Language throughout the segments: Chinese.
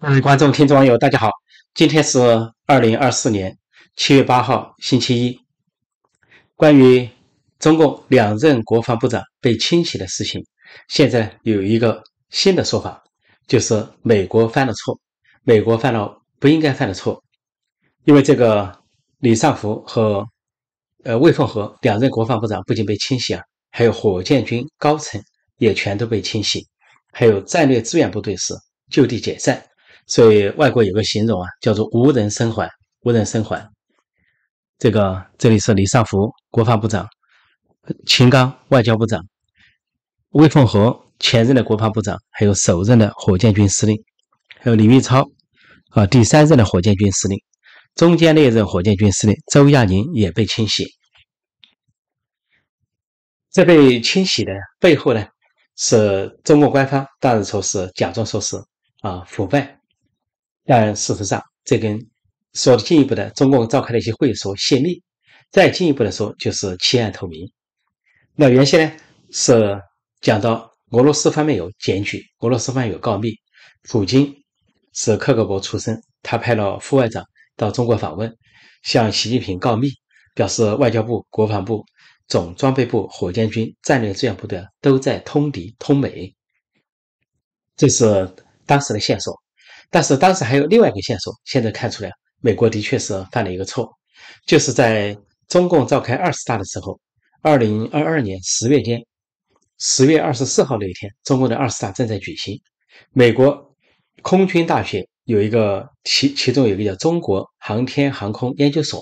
嗯，观众、听众、网友，大家好！今天是二零二四年七月八号，星期一。关于中共两任国防部长被清洗的事情，现在有一个新的说法，就是美国犯了错，美国犯了不应该犯的错。因为这个李尚福和呃魏凤和两任国防部长不仅被清洗啊，还有火箭军高层也全都被清洗，还有战略支援部队是就地解散。所以，外国有个形容啊，叫做“无人生还”。无人生还。这个，这里是李尚福，国防部长；秦刚，外交部长；魏凤和，前任的国防部长；还有首任的火箭军司令；还有李玉超，啊，第三任的火箭军司令；中间那任火箭军司令周亚宁也被清洗。这被清洗的背后呢，是中国官方大是说是假装说是啊腐败。但事实上，这跟说进一步的，中共召开的一些会所泄密，再进一步的说就是弃暗投明。那原先呢是讲到俄罗斯方面有检举，俄罗斯方面有告密，普京是克格勃出身，他派了副外长到中国访问，向习近平告密，表示外交部、国防部、总装备部、火箭军、战略支援部的都在通敌通美。这是当时的线索。但是当时还有另外一个线索，现在看出来，美国的确是犯了一个错，就是在中共召开二十大的时候，二零二二年十月间，十月二十四号那一天，中共的二十大正在举行，美国空军大学有一个其其中有一个叫中国航天航空研究所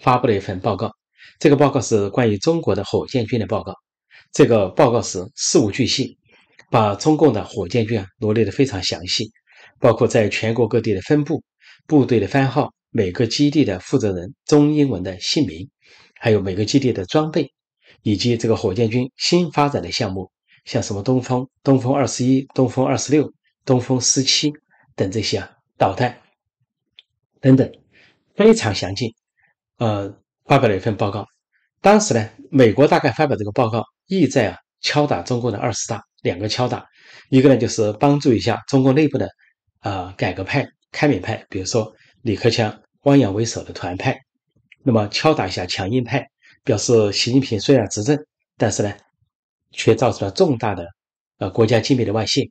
发布了一份报告，这个报告是关于中国的火箭军的报告，这个报告是事无巨细，把中共的火箭军啊罗列的非常详细。包括在全国各地的分部、部队的番号、每个基地的负责人、中英文的姓名，还有每个基地的装备，以及这个火箭军新发展的项目，像什么东风、东风二十一、东风二十六、东风十七等这些啊导弹等等，非常详尽。呃，发表了一份报告。当时呢，美国大概发表这个报告意在啊敲打中国的二十大，两个敲打，一个呢就是帮助一下中国内部的。啊，改革派、开明派，比如说李克强、汪洋为首的团派，那么敲打一下强硬派，表示习近平虽然执政，但是呢，却造成了重大的呃国家机密的外泄。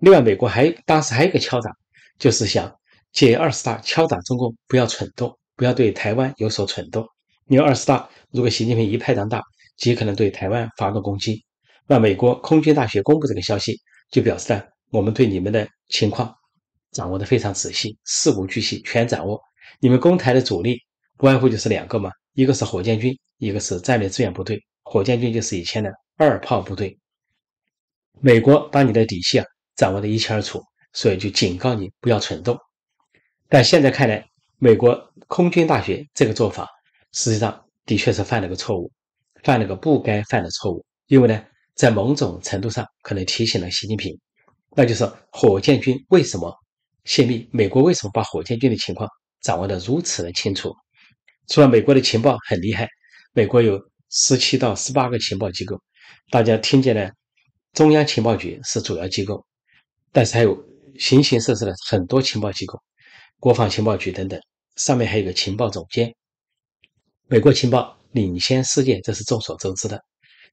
另外，美国还当时还有一个敲打，就是想借二十大敲打中共，不要蠢动，不要对台湾有所蠢动。因为二十大如果习近平一派当大，极可能对台湾发动攻击。那美国空军大学公布这个消息，就表示呢，我们对你们的情况。掌握的非常仔细，事无巨细全掌握。你们攻台的主力无外乎就是两个嘛，一个是火箭军，一个是战略支援部队。火箭军就是以前的二炮部队。美国把你的底细啊掌握的一清二楚，所以就警告你不要蠢动。但现在看来，美国空军大学这个做法实际上的确是犯了个错误，犯了个不该犯的错误。因为呢，在某种程度上可能提醒了习近平，那就是火箭军为什么。泄密，美国为什么把火箭军的情况掌握的如此的清楚？除了美国的情报很厉害，美国有十七到十八个情报机构。大家听见了，中央情报局是主要机构，但是还有形形色色的很多情报机构，国防情报局等等。上面还有个情报总监。美国情报领先世界，这是众所周知的。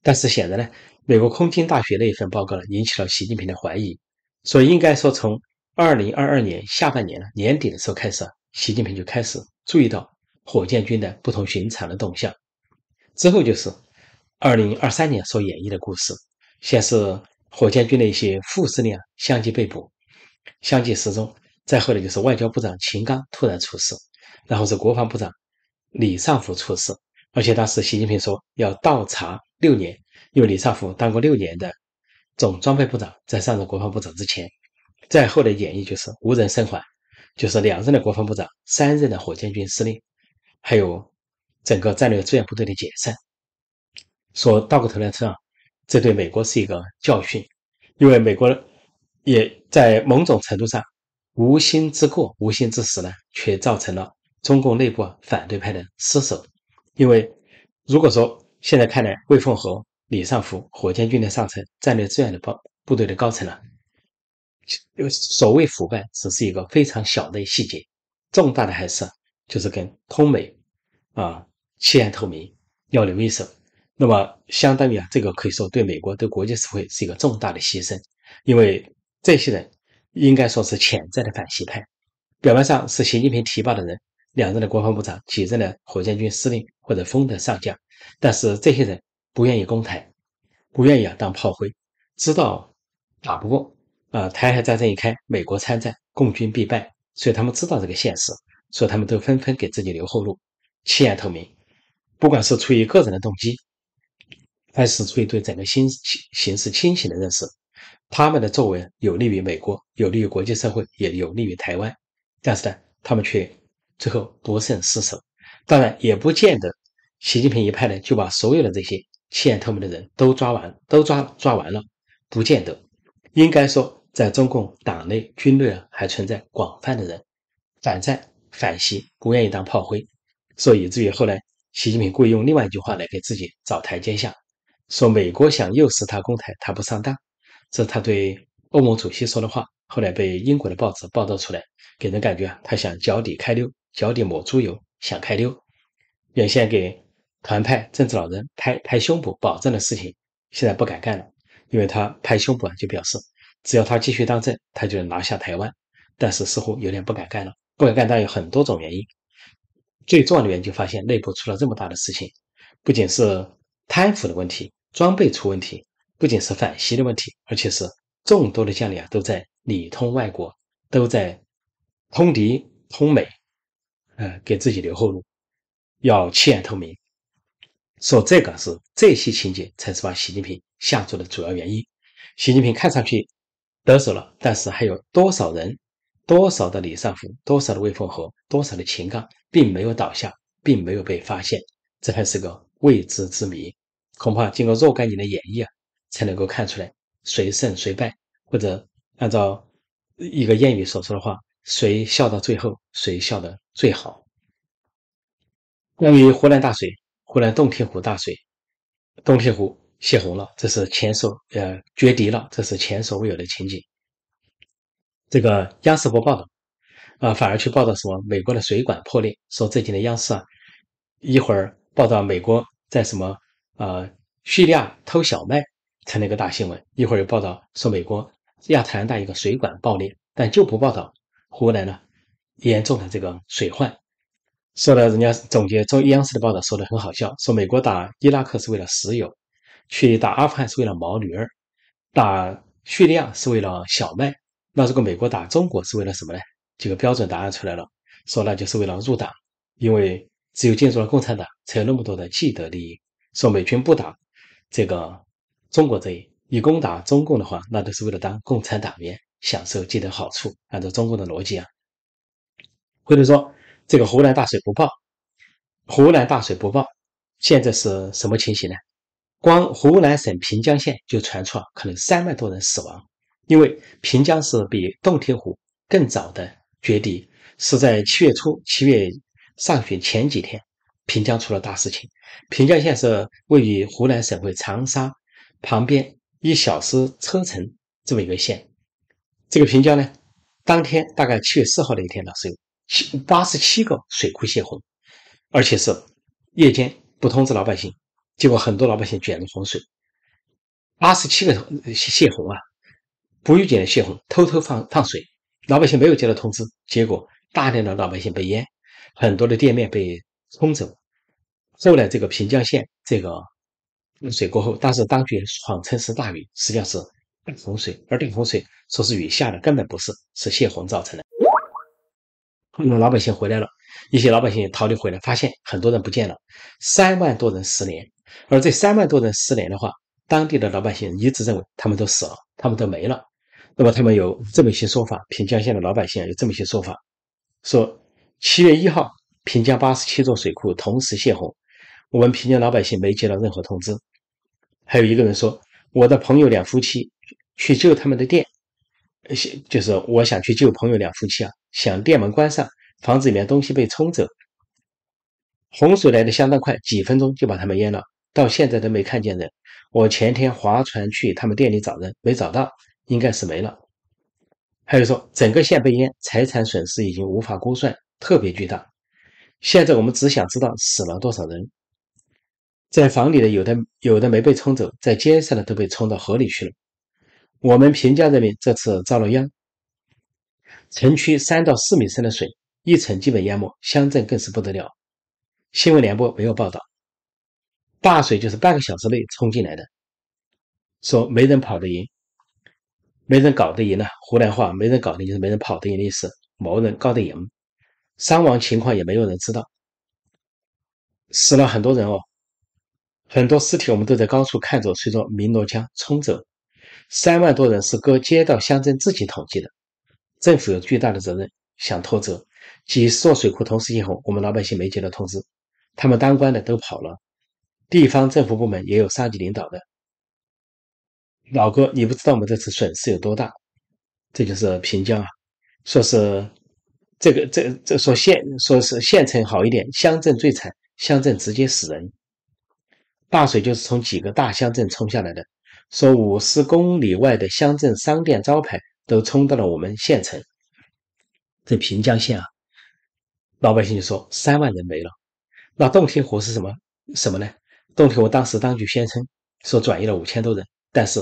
但是显然呢，美国空军大学那一份报告呢，引起了习近平的怀疑，所以应该说从。二零二二年下半年年底的时候开始，习近平就开始注意到火箭军的不同寻常的动向。之后就是二零二三年所演绎的故事：先是火箭军的一些副司令相继被捕、相继失踪；再后来就是外交部长秦刚突然出事，然后是国防部长李尚福出事。而且当时习近平说要倒查六年，因为李尚福当过六年的总装备部长，在上任国防部长之前。再后的演绎就是无人生还，就是两任的国防部长、三任的火箭军司令，还有整个战略支援部队的解散。说倒过头来说，啊，这对美国是一个教训，因为美国也在某种程度上无心之过、无心之失呢，却造成了中共内部啊反对派的失守。因为如果说现在看来魏凤和、李尚福、火箭军的上层、战略支援的部部队的高层呢。有所谓腐败，只是一个非常小的细节，重大的还是就是跟通美啊，弃暗投明，要留一手。那么，相当于啊，这个可以说对美国对国际社会是一个重大的牺牲。因为这些人应该说是潜在的反西派，表面上是习近平提拔的人，两任的国防部长，几任的火箭军司令或者中的上将，但是这些人不愿意公开，不愿意啊当炮灰，知道打不过。啊，台海战争一开，美国参战，共军必败，所以他们知道这个现实，所以他们都纷纷给自己留后路，弃暗投明。不管是出于个人的动机，还是出于对整个形形势清醒的认识，他们的作为有利于美国，有利于国际社会，也有利于台湾。但是呢，他们却最后不慎失手。当然，也不见得习近平一派呢就把所有的这些弃暗投明的人都抓完，都抓抓完了，不见得。应该说。在中共党内、军队啊，还存在广泛的人反战、反袭，不愿意当炮灰，所以以至于后来习近平故意用另外一句话来给自己找台阶下，说美国想诱使他攻台，他不上当，这是他对欧盟主席说的话，后来被英国的报纸报道出来，给人感觉他想脚底开溜，脚底抹猪油，想开溜。原先给团派政治老人拍拍胸脯保证的事情，现在不敢干了，因为他拍胸脯啊，就表示。只要他继续当政，他就拿下台湾。但是似乎有点不敢干了，不敢干，但有很多种原因。最重要的原因就发现内部出了这么大的事情，不仅是贪腐的问题，装备出问题，不仅是反袭的问题，而且是众多的将领啊都在里通外国，都在通敌通美，呃，给自己留后路，要弃暗投明。说这个是这些情节才是把习近平吓住的主要原因。习近平看上去。得手了，但是还有多少人，多少的李尚福，多少的魏凤和，多少的情刚，并没有倒下，并没有被发现，这还是个未知之谜。恐怕经过若干年的演绎啊，才能够看出来谁胜谁败，或者按照一个谚语所说的话，谁笑到最后，谁笑得最好。关于湖南大水，湖南洞庭湖大水，洞庭湖。泄洪了，这是前所呃，决堤了，这是前所未有的情景。这个央视不报道，啊，反而去报道什么？美国的水管破裂。说最近的央视啊，一会儿报道美国在什么呃叙利亚偷小麦成了一个大新闻。一会儿又报道说美国亚特兰大一个水管爆裂，但就不报道湖南呢严重的这个水患。说的，人家总结中央视的报道说的很好笑，说美国打伊拉克是为了石油。去打阿富汗是为了毛驴儿，打叙利亚是为了小麦。那如果美国打中国是为了什么呢？几个标准答案出来了，说那就是为了入党，因为只有进入了共产党，才有那么多的既得利益。说美军不打这个中国这一，以攻打中共的话，那都是为了当共产党员，享受既得好处。按照中共的逻辑啊，或者说这个湖南大水不报，湖南大水不报，现在是什么情形呢？光湖南省平江县就传出可能三万多人死亡，因为平江是比洞庭湖更早的决堤，是在七月初、七月上旬前几天，平江出了大事情。平江县是位于湖南省会长沙旁边一小时车程这么一个县。这个平江呢，当天大概七月四号的一天，呢，是有七八十七个水库泄洪，而且是夜间不通知老百姓。结果很多老百姓卷入洪水，八十七个泄洪啊，不预警的泄洪，偷偷放放水，老百姓没有接到通知，结果大量的老百姓被淹，很多的店面被冲走。后来这个平江县这个洪水过后，当时当局谎称是大雨，实际上是大洪水，而大洪水说是雨下的根本不是，是泄洪造成的。有老百姓回来了，一些老百姓逃离回来，发现很多人不见了，三万多人失联。而这三万多人失联的话，当地的老百姓一直认为他们都死了，他们都没了。那么他们有这么一些说法：平江县的老百姓有这么一些说法，说七月一号，平江八十七座水库同时泄洪，我们平江老百姓没接到任何通知。还有一个人说，我的朋友两夫妻去救他们的店，就是我想去救朋友两夫妻啊，想店门关上，房子里面东西被冲走。洪水来的相当快，几分钟就把他们淹了。到现在都没看见人，我前天划船去他们店里找人，没找到，应该是没了。还有说，整个县被淹，财产损失已经无法估算，特别巨大。现在我们只想知道死了多少人。在房里的有的有的没被冲走，在街上的都被冲到河里去了。我们平江人民这次遭了殃，城区三到四米深的水，一层基本淹没，乡镇更是不得了。新闻联播没有报道。大水就是半个小时内冲进来的，说没人跑得赢，没人搞得赢呢。湖南话“没人搞得赢”就是没人跑得赢的意思。没人搞得赢，伤亡情况也没有人知道，死了很多人哦。很多尸体我们都在高处看着，随着汨罗江冲走。三万多人是各街道乡镇自己统计的，政府有巨大的责任，想脱责。几十座水库同时泄洪，我们老百姓没接到通知，他们当官的都跑了。地方政府部门也有上级领导的，老哥，你不知道我们这次损失有多大？这就是平江啊，说是这个这这说县说是县城好一点，乡镇最惨，乡镇直接死人。大水就是从几个大乡镇冲下来的，说五十公里外的乡镇商店招牌都冲到了我们县城。这平江县啊，老百姓就说三万人没了。那洞庭湖是什么什么呢？洞庭湖当时当局宣称说转移了五千多人，但是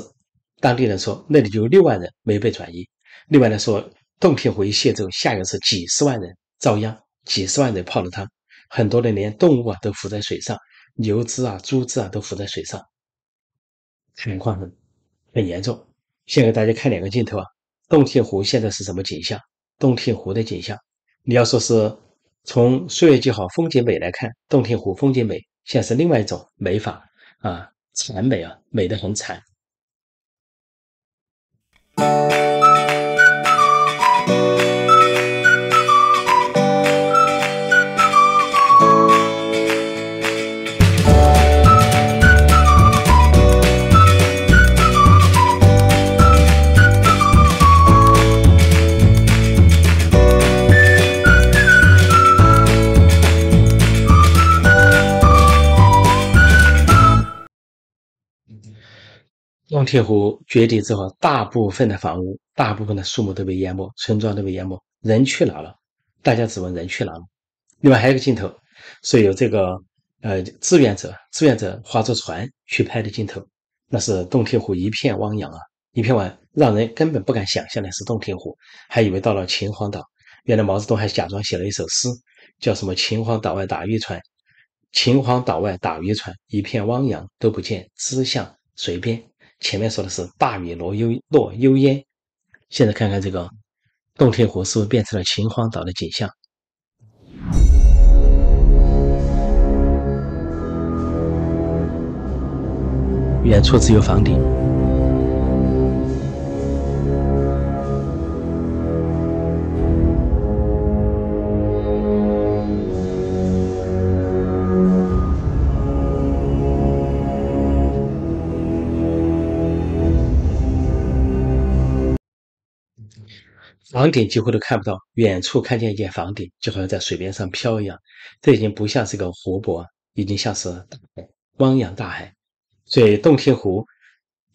当地人说那里就有六万人没被转移。另外呢说，洞庭湖一泄之后，下游是几十万人遭殃，几十万人泡了汤，很多人连动物啊都浮在水上，牛只啊、猪只啊都浮在水上，情况很很严重。先给大家看两个镜头啊，洞庭湖现在是什么景象？洞庭湖的景象，你要说是从“岁月静好，风景美”来看，洞庭湖风景美。现在是另外一种美法啊，惨美啊，美得很惨。洞庭湖决堤之后，大部分的房屋、大部分的树木都被淹没，村庄都被淹没，人去哪了？大家只问人去哪了。另外还有一个镜头，是由这个呃志愿者志愿者划着船去拍的镜头，那是洞庭湖一片汪洋啊，一片汪，让人根本不敢想象的是洞庭湖，还以为到了秦皇岛，原来毛泽东还假装写了一首诗，叫什么《秦皇岛外打渔船》，秦皇岛外打渔船，一片汪洋都不见，只向水边。前面说的是“大鱼罗幽落幽烟”，现在看看这个洞庭湖是不是变成了秦皇岛的景象？远处只有房顶。房顶几乎都看不到，远处看见一间房顶，就好像在水面上飘一样。这已经不像是个湖泊，已经像是汪洋大海。所以洞庭湖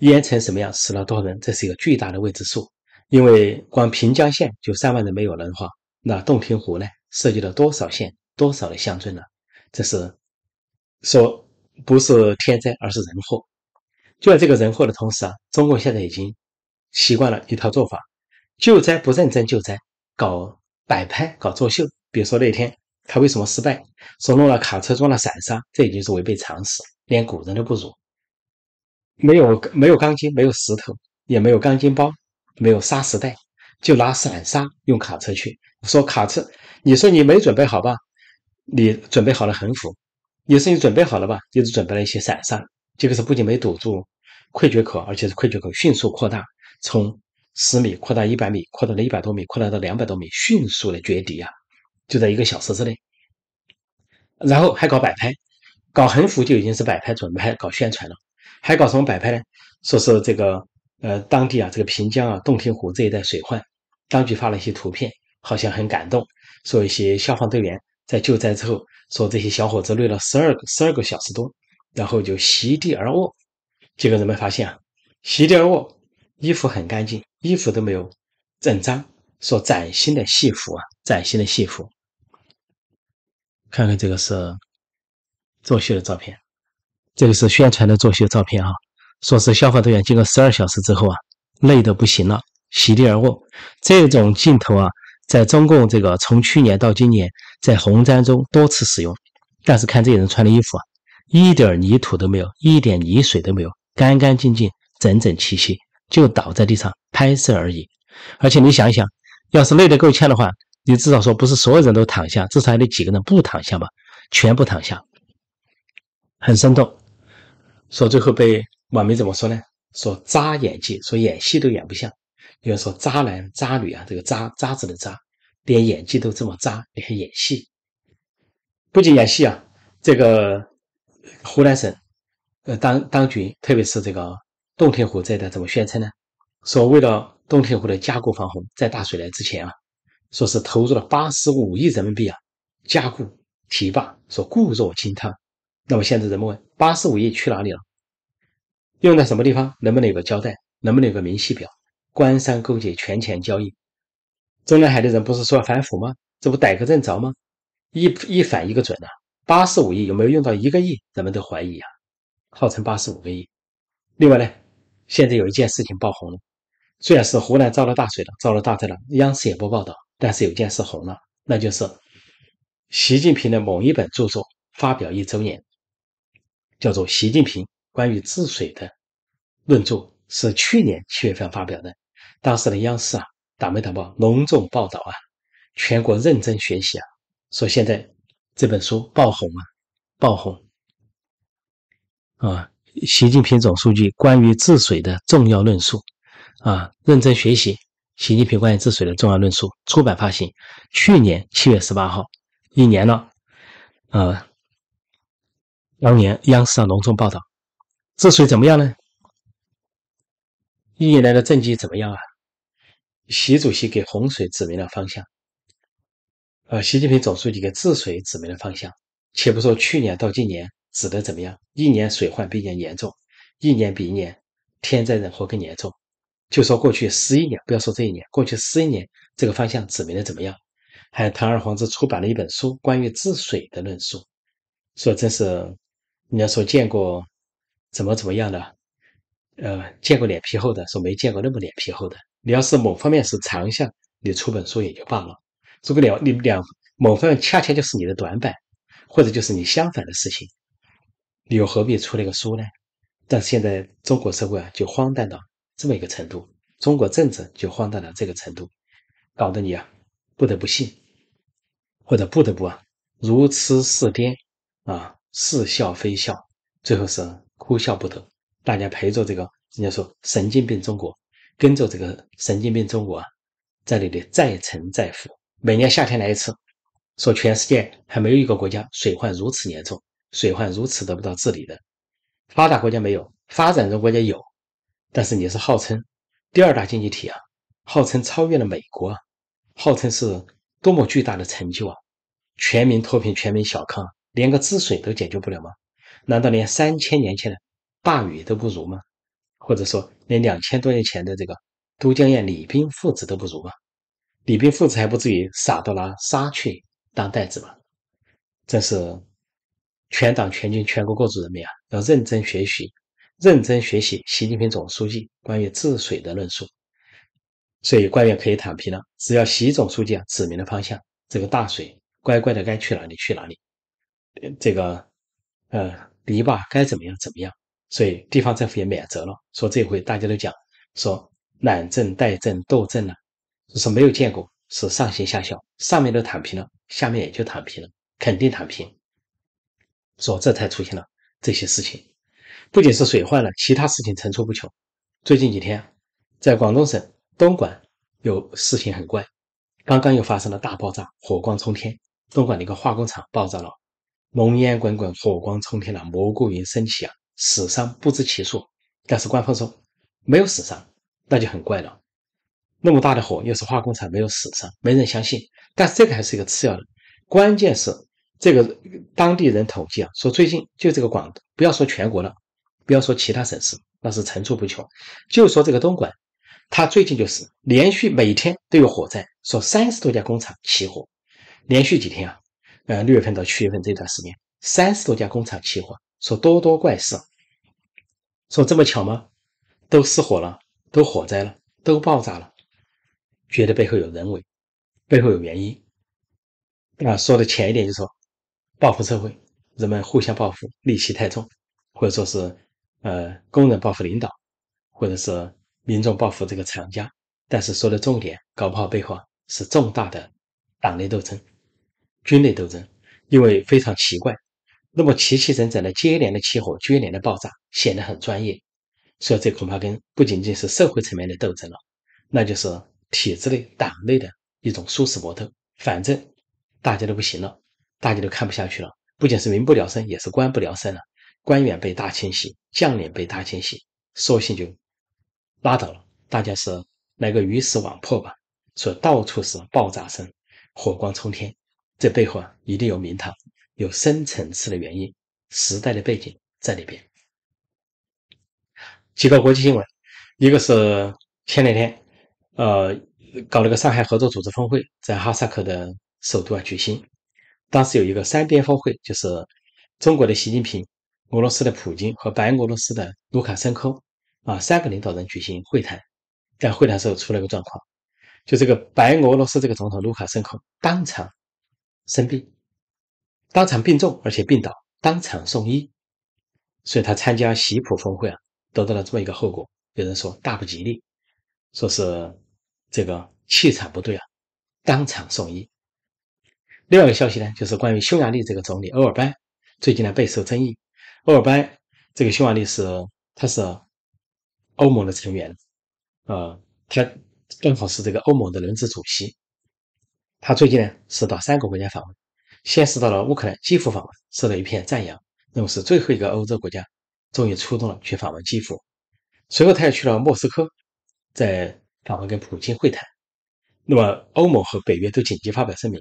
淹成什么样，死了多少人，这是一个巨大的未知数。因为光平江县就三万人没有了的话，那洞庭湖呢，涉及到多少县、多少的乡村呢？这是说不是天灾，而是人祸。就在这个人祸的同时啊，中共现在已经习惯了一套做法。救灾不认真救灾，搞摆拍，搞作秀。比如说那天他为什么失败？说弄了卡车装了散沙，这已经是违背常识，连古人都不如。没有没有钢筋，没有石头，也没有钢筋包，没有砂石袋，就拿散沙用卡车去。说卡车，你说你没准备好吧？你准备好了横幅，你说你准备好了吧？就是准备了一些散沙，这个是不仅没堵住溃决口，而且是溃决口迅速扩大，从。十米扩大一百米，扩大了一百多米，扩大到两百多米，迅速的决堤啊！就在一个小时之内。然后还搞摆拍，搞横幅就已经是摆拍准备搞宣传了，还搞什么摆拍呢？说是这个呃，当地啊，这个平江啊，洞庭湖这一带水患，当局发了一些图片，好像很感动，说一些消防队员在救灾之后，说这些小伙子累了十二十二个小时多，然后就席地而卧，结果人们发现啊，席地而卧，衣服很干净。衣服都没有，整张说崭新的戏服啊，崭新的戏服。看看这个是作秀的照片，这个是宣传的作秀照片啊。说是消防队员经过十二小时之后啊，累得不行了，席地而卧。这种镜头啊，在中共这个从去年到今年，在红毡中多次使用。但是看这些人穿的衣服啊，一点泥土都没有，一点泥水都没有，干干净净，整整齐齐。就倒在地上拍摄而已，而且你想想要是累得够呛的话，你至少说不是所有人都躺下，至少还得几个人不躺下吧？全部躺下，很生动。说最后被网民怎么说呢？说渣演技，说演戏都演不像。有人说渣男、渣女啊，这个渣渣子的渣，连演技都这么渣，还演戏。不仅演戏啊，这个湖南省呃当当局，特别是这个。洞庭湖这一带怎么宣称呢？所谓的洞庭湖的加固防洪，在大水来之前啊，说是投入了八十五亿人民币啊，加固堤坝，说固若金汤。那么现在人们问，八十五亿去哪里了？用在什么地方？能不能有个交代？能不能有个明细表？官商勾结，权钱交易。中南海的人不是说要反腐吗？这不逮个正着吗？一一反一个准呐八十五亿有没有用到一个亿？人们都怀疑啊，号称八十五个亿。另外呢？现在有一件事情爆红了，虽然是湖南遭了大水了，遭了大灾了，央视也不报道，但是有件事红了，那就是习近平的某一本著作发表一周年，叫做《习近平关于治水的论著》，是去年七月份发表的。当时的央视啊，打没打报，隆重报道啊，全国认真学习啊，说现在这本书爆红啊，爆红，啊。习近平总书记关于治水的重要论述，啊，认真学习习近平关于治水的重要论述出版发行。去年七月十八号，一年了，呃，当年央视上隆重报道，治水怎么样呢？一年来的政绩怎么样啊？习主席给洪水指明了方向，啊，习近平总书记给治水指明了方向。且不说去年到今年。指的怎么样？一年水患比一年严重，一年比一年天灾人祸更严重。就说过去十一年，不要说这一年，过去十一年这个方向指明的怎么样？还堂而皇之出版了一本书关于治水的论述，说真是你要说见过怎么怎么样的，呃，见过脸皮厚的，说没见过那么脸皮厚的。你要是某方面是长项，你出本书也就罢了。如果亮，你们两某方面恰恰就是你的短板，或者就是你相反的事情。你又何必出那个书呢？但现在中国社会啊，就荒诞到这么一个程度，中国政治就荒诞到这个程度，搞得你啊不得不信，或者不得不啊如痴似癫啊似笑非笑，最后是哭笑不得。大家陪着这个，人家说神经病中国，跟着这个神经病中国啊，在那里再沉再浮。每年夏天来一次，说全世界还没有一个国家水患如此严重。水患如此得不到治理的，发达国家没有，发展中国家有。但是你是号称第二大经济体啊，号称超越了美国，啊，号称是多么巨大的成就啊！全民脱贫，全民小康，连个治水都解决不了吗？难道连三千年前的大禹都不如吗？或者说，连两千多年前的这个都江堰李冰父子都不如吗？李冰父子还不至于傻到拿沙去当袋子吧？真是。全党全军全国各族人民啊，要认真学习，认真学习习近平总书记关于治水的论述。所以官员可以躺平了，只要习总书记啊指明了方向，这个大水乖乖的该去哪里去哪里，这个呃篱笆该怎么样怎么样。所以地方政府也免责了，说这回大家都讲说懒政怠政惰政呢，就是没有见过，是上行下效，上面都躺平了，下面也就躺平了，肯定躺平。说这才出现了这些事情，不仅是水患了，其他事情层出不穷。最近几天，在广东省东莞有事情很怪，刚刚又发生了大爆炸，火光冲天。东莞的一个化工厂爆炸了，浓烟滚滚，火光冲天了，蘑菇云升起啊，死伤不知其数。但是官方说没有死伤，那就很怪了。那么大的火，又是化工厂，没有死伤，没人相信。但是这个还是一个次要的，关键是。这个当地人统计啊，说最近就这个广，不要说全国了，不要说其他省市，那是层出不穷。就说这个东莞，它最近就是连续每天都有火灾，说三十多家工厂起火，连续几天啊，呃，六月份到七月份这段时间，三十多家工厂起火，说多多怪事，说这么巧吗？都失火了，都火灾了，都爆炸了，觉得背后有人为，背后有原因。啊，说的浅一点就说。报复社会，人们互相报复，戾气太重，或者说是，呃，工人报复领导，或者是民众报复这个厂家。但是说的重点，搞不好背后是重大的党内斗争、军内斗争，因为非常奇怪。那么齐齐整整的接连的起火，接连的爆炸，显得很专业。所以这恐怕跟不仅仅是社会层面的斗争了，那就是体制内、党内的一种殊死搏斗。反正大家都不行了。大家都看不下去了，不仅是民不聊生，也是官不聊生了。官员被大清洗，将领被大清洗，索性就拉倒了。大家是来个鱼死网破吧？说到处是爆炸声，火光冲天，这背后啊一定有名堂，有深层次的原因、时代的背景在里边。几个国际新闻，一个是前两天，呃，搞了个上海合作组织峰会，在哈萨克的首都啊举行。当时有一个三边峰会，就是中国的习近平、俄罗斯的普京和白俄罗斯的卢卡申科啊，三个领导人举行会谈。但会谈时候出了个状况，就这个白俄罗斯这个总统卢卡申科当场生病，当场病重，而且病倒，当场送医。所以他参加习普峰会啊，得到了这么一个后果。有人说大不吉利，说是这个气场不对啊，当场送医。另外一个消息呢，就是关于匈牙利这个总理欧尔班，最近呢备受争议。欧尔班这个匈牙利是他是欧盟的成员，啊，他正好是这个欧盟的轮值主席。他最近呢是到三个国家访问，先是到了乌克兰基辅访问，受到一片赞扬。那么是最后一个欧洲国家，终于出动了去访问基辅。随后他又去了莫斯科，在访问跟普京会谈。那么欧盟和北约都紧急发表声明。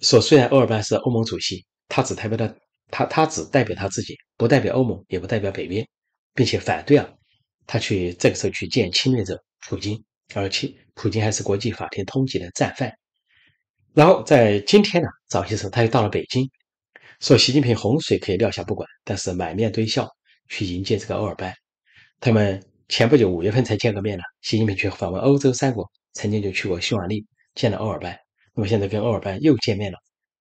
说虽然欧尔班是欧盟主席，他只代表他他他只代表他自己，不代表欧盟，也不代表北约，并且反对啊，他去这个时候去见侵略者普京，而且普京还是国际法庭通缉的战犯。然后在今天呢，早些时候他又到了北京，说习近平洪水可以撂下不管，但是满面堆笑去迎接这个欧尔班。他们前不久五月份才见个面呢，习近平去访问欧洲三国，曾经就去过匈牙利见了欧尔班。那么现在跟欧尔班又见面了，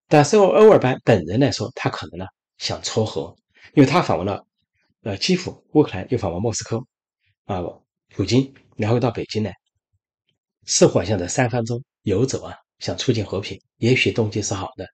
但是欧尔班本人来说，他可能呢想撮合，因为他访问了呃基辅，乌克兰又访问莫斯科，啊，普京，然后到北京呢，似乎像在三方中游走啊，想促进和平。也许动机是好的，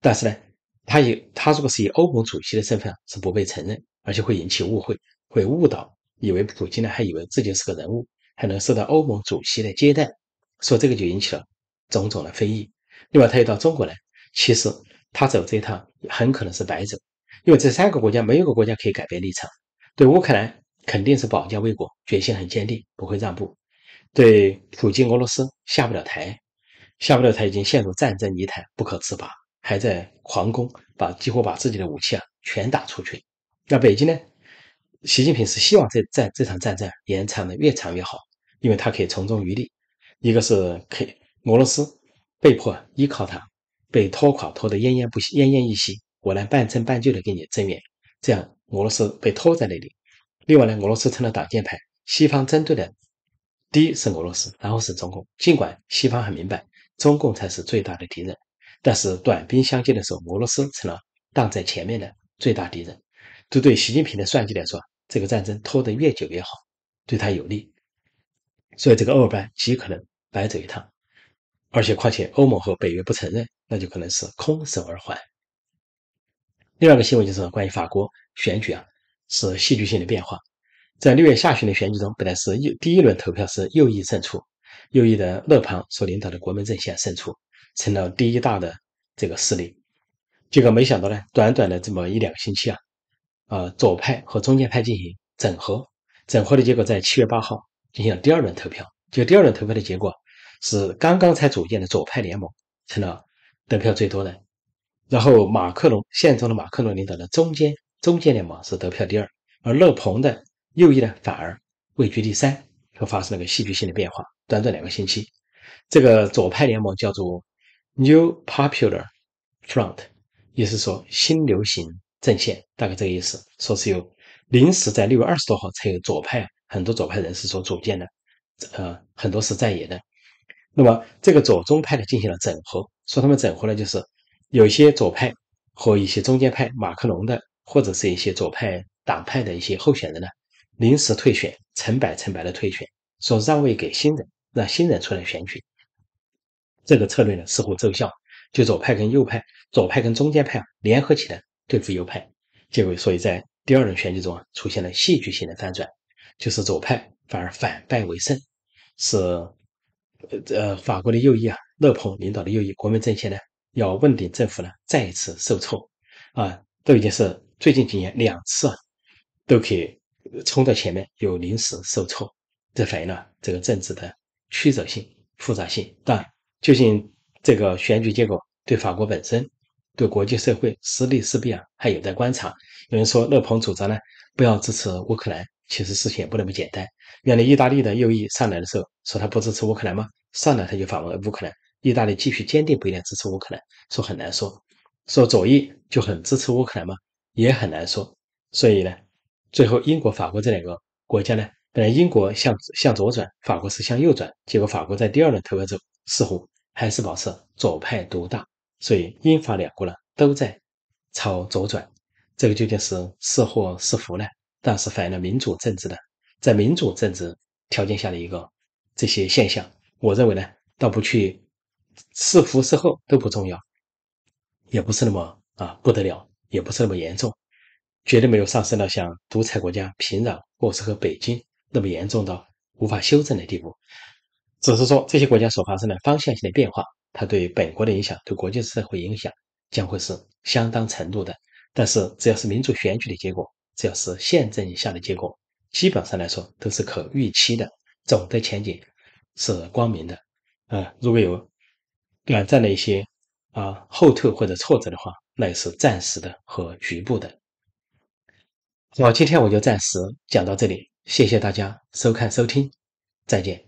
但是呢，他以他如果是以欧盟主席的身份是不被承认，而且会引起误会，会误导，以为普京呢还以为自己是个人物，还能受到欧盟主席的接待，所以这个就引起了。种种的非议，另外他又到中国来，其实他走这一趟很可能是白走，因为这三个国家没有个国家可以改变立场。对乌克兰肯定是保家卫国，决心很坚定，不会让步；对普京俄罗斯下不了台，下不了台已经陷入战争泥潭，不可自拔，还在狂攻，把几乎把自己的武器啊全打出去。那北京呢？习近平是希望这战这场战争延长的越长越好，因为他可以从中渔利。一个是可。俄罗斯被迫依靠它，被拖垮，拖得奄奄不息、奄奄一息。我呢，半撑半就的给你正面，这样俄罗斯被拖在那里。另外呢，俄罗斯成了挡箭牌。西方针对的，第一是俄罗斯，然后是中共。尽管西方很明白中共才是最大的敌人，但是短兵相接的时候，俄罗斯成了挡在前面的最大敌人。这对习近平的算计来说，这个战争拖得越久越好，对他有利。所以这个二班极可能白走一趟。而且况且，欧盟和北约不承认，那就可能是空手而还。第二个新闻就是关于法国选举啊，是戏剧性的变化。在六月下旬的选举中，本来是右第一轮投票是右翼胜出，右翼的勒庞所领导的国民阵线胜出，成了第一大的这个势力。结果没想到呢，短短的这么一两个星期啊，啊，左派和中间派进行整合，整合的结果在七月八号进行了第二轮投票，就第二轮投票的结果。是刚刚才组建的左派联盟成了得票最多的，然后马克龙现中的马克龙领导的中间中间联盟是得票第二，而勒庞的右翼呢反而位居第三，就发生了个戏剧性的变化。短短两个星期，这个左派联盟叫做 New Popular Front，意思是说新流行阵线，大概这个意思。说是由临时在六月二十多号才有左派很多左派人士所组建的，呃，很多是在野的。那么，这个左中派呢进行了整合，说他们整合呢就是有一些左派和一些中间派，马克龙的或者是一些左派党派的一些候选人呢，临时退选，成百成百的退选，说让位给新人，让新人出来选举。这个策略呢似乎奏效，就左派跟右派，左派跟中间派啊联合起来对付右派，结果所以在第二轮选举中啊出现了戏剧性的翻转，就是左派反而反败为胜，是。呃，法国的右翼啊，勒庞领导的右翼国民阵线呢，要问鼎政府呢，再次受挫，啊，都已经是最近几年两次啊，都可以冲到前面有临时受挫，这反映了这个政治的曲折性、复杂性。但究竟这个选举结果对法国本身、对国际社会是利是弊啊，还有待观察。有人说，勒庞主张呢，不要支持乌克兰。其实事情也不那么简单。原来意大利的右翼上来的时候说他不支持乌克兰吗？上来他就反问乌克兰，意大利继续坚定不移定支持乌克兰？说很难说。说左翼就很支持乌克兰吗？也很难说。所以呢，最后英国、法国这两个国家呢，本来英国向向左转，法国是向右转，结果法国在第二轮投票中似乎还是保持左派独大。所以英法两国呢都在朝左转，这个究竟是是祸是福呢？但是反映了民主政治的，在民主政治条件下的一个这些现象，我认为呢，倒不去是福是祸都不重要，也不是那么啊不得了，也不是那么严重，绝对没有上升到像独裁国家平壤或是和北京那么严重到无法修正的地步。只是说这些国家所发生的方向性的变化，它对本国的影响，对国际社会影响将会是相当程度的。但是只要是民主选举的结果。只要是现证以下的结果，基本上来说都是可预期的，总的前景是光明的。啊，如果有短暂的一些啊后退或者挫折的话，那也是暂时的和局部的。好，今天我就暂时讲到这里，谢谢大家收看收听，再见。